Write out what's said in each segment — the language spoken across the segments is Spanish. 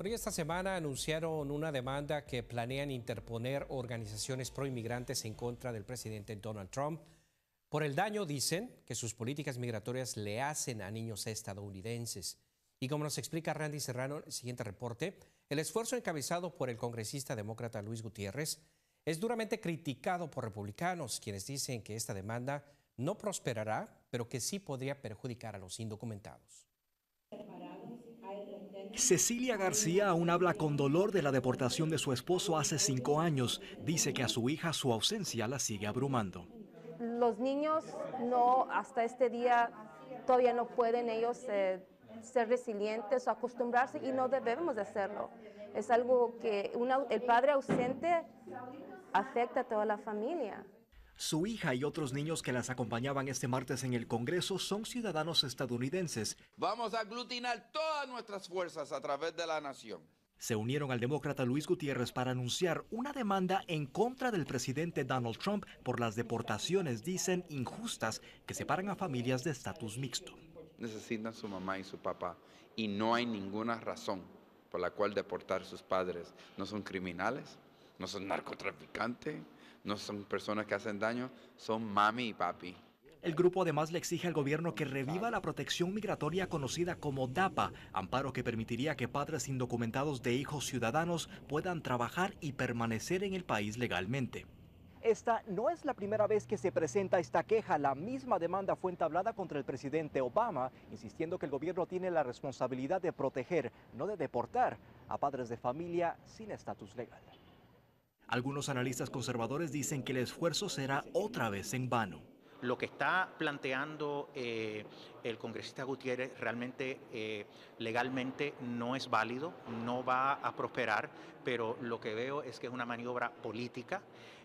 Hoy esta semana anunciaron una demanda que planean interponer organizaciones proinmigrantes en contra del presidente Donald Trump por el daño, dicen, que sus políticas migratorias le hacen a niños estadounidenses. Y como nos explica Randy Serrano en el siguiente reporte, el esfuerzo encabezado por el congresista demócrata Luis Gutiérrez es duramente criticado por republicanos, quienes dicen que esta demanda no prosperará, pero que sí podría perjudicar a los indocumentados. Cecilia García aún habla con dolor de la deportación de su esposo hace cinco años. Dice que a su hija su ausencia la sigue abrumando. Los niños no, hasta este día todavía no pueden ellos eh, ser resilientes o acostumbrarse y no debemos hacerlo. Es algo que el padre ausente afecta a toda la familia. Su hija y otros niños que las acompañaban este martes en el Congreso son ciudadanos estadounidenses. Vamos a aglutinar todas nuestras fuerzas a través de la nación. Se unieron al demócrata Luis Gutiérrez para anunciar una demanda en contra del presidente Donald Trump por las deportaciones, dicen, injustas que separan a familias de estatus mixto. Necesitan su mamá y su papá y no hay ninguna razón por la cual deportar a sus padres. No son criminales, no son narcotraficantes, no son personas que hacen daño, son mami y papi. El grupo además le exige al gobierno que reviva la protección migratoria conocida como DAPA, amparo que permitiría que padres indocumentados de hijos ciudadanos puedan trabajar y permanecer en el país legalmente. Esta no es la primera vez que se presenta esta queja. La misma demanda fue entablada contra el presidente Obama, insistiendo que el gobierno tiene la responsabilidad de proteger, no de deportar, a padres de familia sin estatus legal. Algunos analistas conservadores dicen que el esfuerzo será otra vez en vano. Lo que está planteando eh, el congresista Gutiérrez realmente eh, legalmente no es válido, no va a prosperar, pero lo que veo es que es una maniobra política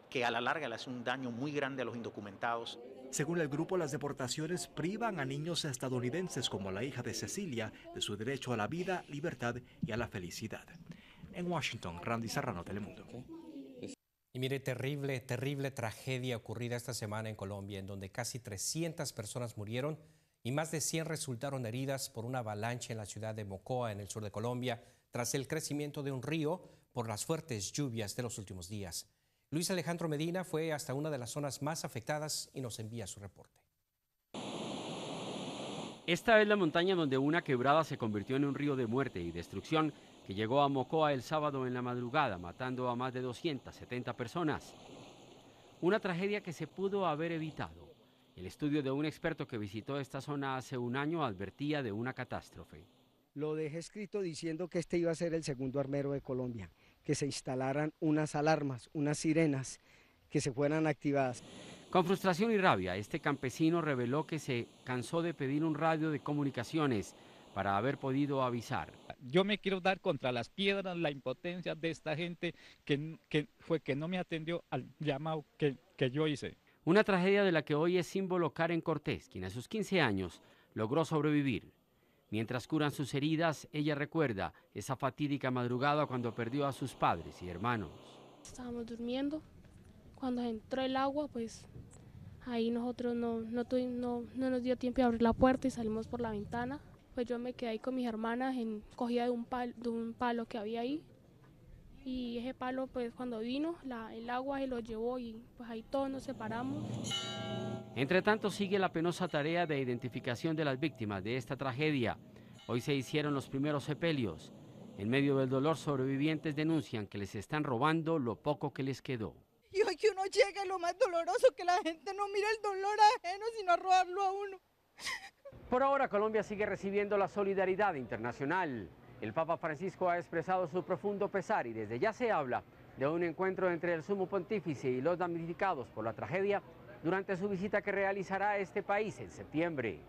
que a la larga le hace un daño muy grande a los indocumentados. Según el grupo, las deportaciones privan a niños estadounidenses como la hija de Cecilia de su derecho a la vida, libertad y a la felicidad. En Washington, Randy Serrano, Telemundo. Y mire, terrible, terrible tragedia ocurrida esta semana en Colombia, en donde casi 300 personas murieron y más de 100 resultaron heridas por una avalancha en la ciudad de Mocoa, en el sur de Colombia, tras el crecimiento de un río por las fuertes lluvias de los últimos días. Luis Alejandro Medina fue hasta una de las zonas más afectadas y nos envía su reporte. Esta es la montaña donde una quebrada se convirtió en un río de muerte y destrucción que llegó a Mocoa el sábado en la madrugada, matando a más de 270 personas. Una tragedia que se pudo haber evitado. El estudio de un experto que visitó esta zona hace un año advertía de una catástrofe. Lo dejé escrito diciendo que este iba a ser el segundo armero de Colombia, que se instalaran unas alarmas, unas sirenas, que se fueran activadas. Con frustración y rabia, este campesino reveló que se cansó de pedir un radio de comunicaciones para haber podido avisar yo me quiero dar contra las piedras, la impotencia de esta gente que, fue que no me atendió al llamado que, yo hice. Una tragedia de la que hoy es símbolo Karen Cortés, quien a sus 15 años logró sobrevivir. Mientras curan sus heridas, ella recuerda esa fatídica madrugada cuando perdió a sus padres y hermanos. Estábamos durmiendo, cuando entró el agua, pues ahí nosotros no, no nos dio tiempo de abrir la puerta y salimos por la ventana pues yo me quedé ahí con mis hermanas, en, cogida de un, palo, de un palo que había ahí. Y ese palo, pues cuando vino, el agua se lo llevó y pues ahí todos nos separamos. Entre tanto, sigue la penosa tarea de identificación de las víctimas de esta tragedia. Hoy se hicieron los primeros sepelios. En medio del dolor, sobrevivientes denuncian que les están robando lo poco que les quedó. Y hoy que uno llega, lo más doloroso que la gente no mira el dolor ajeno, sino a robarlo a uno. Por ahora, Colombia sigue recibiendo la solidaridad internacional. El Papa Francisco ha expresado su profundo pesar y desde ya se habla de un encuentro entre el sumo pontífice y los damnificados por la tragedia durante su visita que realizará este país en septiembre.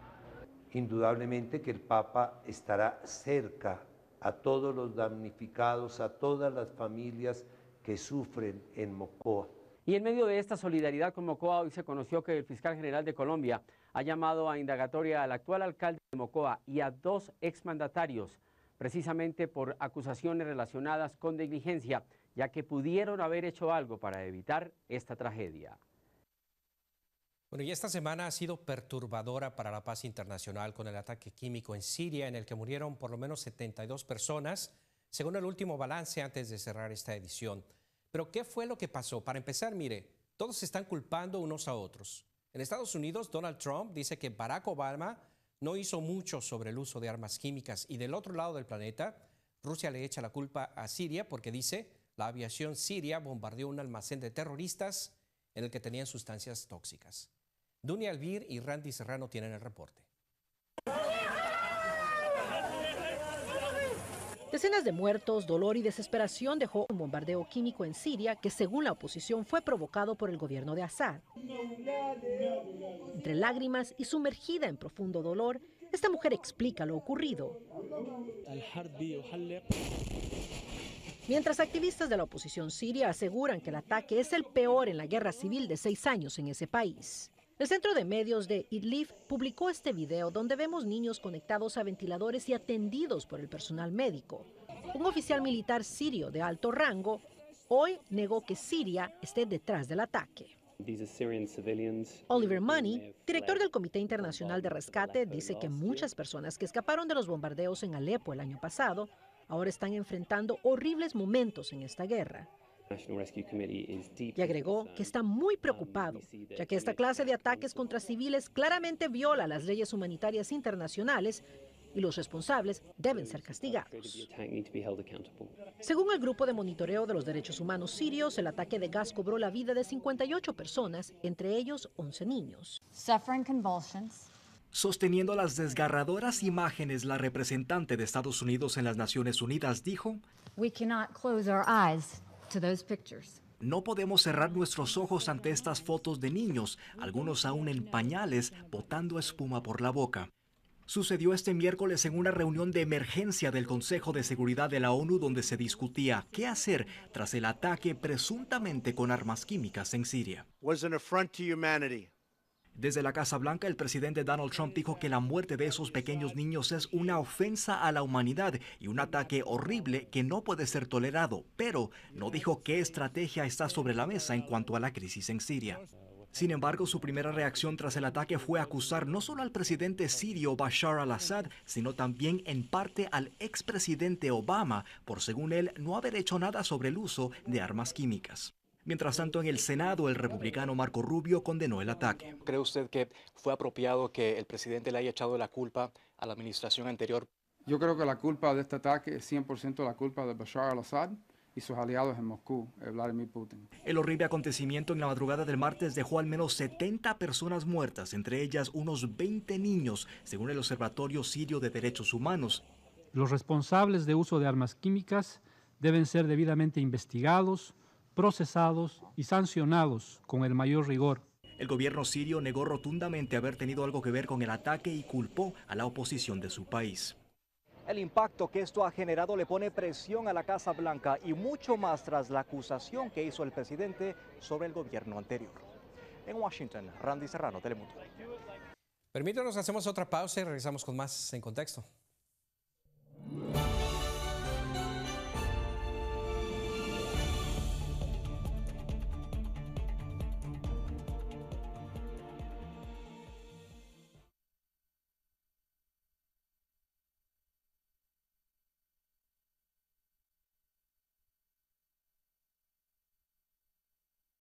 Indudablemente que el Papa estará cerca a todos los damnificados, a todas las familias que sufren en Mocoa. Y en medio de esta solidaridad con Mocoa, hoy se conoció que el fiscal general de Colombia ha llamado a indagatoria al actual alcalde de Mocoa y a dos exmandatarios, precisamente por acusaciones relacionadas con negligencia, ya que pudieron haber hecho algo para evitar esta tragedia. Bueno, y esta semana ha sido perturbadora para la paz internacional con el ataque químico en Siria, en el que murieron por lo menos 72 personas, según el último balance antes de cerrar esta edición. Pero ¿qué fue lo que pasó? Para empezar, mire, todos se están culpando unos a otros. En Estados Unidos, Donald Trump dice que Barack Obama no hizo mucho sobre el uso de armas químicas y del otro lado del planeta, Rusia le echa la culpa a Siria porque dice la aviación siria bombardeó un almacén de terroristas en el que tenían sustancias tóxicas. Dunia Albir y Randy Serrano tienen el reporte. Decenas de muertos, dolor y desesperación dejó un bombardeo químico en Siria que, según la oposición, fue provocado por el gobierno de Assad. Entre lágrimas y sumergida en profundo dolor, esta mujer explica lo ocurrido. Mientras activistas de la oposición siria aseguran que el ataque es el peor en la guerra civil de seis años en ese país. El centro de medios de Idlib publicó este video donde vemos niños conectados a ventiladores y atendidos por el personal médico. Un oficial militar sirio de alto rango hoy negó que Siria esté detrás del ataque. Oliver Money, director del Comité Internacional de Rescate, dice que muchas personas que escaparon de los bombardeos en Alepo el año pasado ahora están enfrentando horribles momentos en esta guerra. Y agregó que está muy um, preocupado, ya que esta clase de ataques contra civiles claramente viola las leyes humanitarias internacionales y los responsables deben ser castigados. Según el Grupo de Monitoreo de los Derechos Humanos Sirios, el ataque de gas cobró la vida de 58 personas, entre ellos 11 niños. Sosteniendo las desgarradoras imágenes, la representante de Estados Unidos en las Naciones Unidas dijo, no podemos cerrar nuestros ojos ante estas fotos de niños, algunos aún en pañales, botando espuma por la boca. Sucedió este miércoles en una reunión de emergencia del Consejo de Seguridad de la ONU donde se discutía qué hacer tras el ataque presuntamente con armas químicas en Siria. Desde la Casa Blanca, el presidente Donald Trump dijo que la muerte de esos pequeños niños es una ofensa a la humanidad y un ataque horrible que no puede ser tolerado, pero no dijo qué estrategia está sobre la mesa en cuanto a la crisis en Siria. Sin embargo, su primera reacción tras el ataque fue acusar no solo al presidente sirio Bashar al-Assad, sino también en parte al expresidente Obama por, según él, no haber hecho nada sobre el uso de armas químicas. Mientras tanto, en el Senado, el republicano Marco Rubio condenó el ataque. ¿Cree usted que fue apropiado que el presidente le haya echado la culpa a la administración anterior? Yo creo que la culpa de este ataque es 100% la culpa de Bashar al-Assad y sus aliados en Moscú, eh, Vladimir Putin. El horrible acontecimiento en la madrugada del martes dejó al menos 70 personas muertas, entre ellas unos 20 niños, según el Observatorio Sirio de Derechos Humanos. Los responsables de uso de armas químicas deben ser debidamente investigados, procesados y sancionados con el mayor rigor. El gobierno sirio negó rotundamente haber tenido algo que ver con el ataque y culpó a la oposición de su país. El impacto que esto ha generado le pone presión a la Casa Blanca y mucho más tras la acusación que hizo el presidente sobre el gobierno anterior. En Washington, Randy Serrano, Telemundo. Permítanos, hacemos otra pausa y regresamos con más en contexto.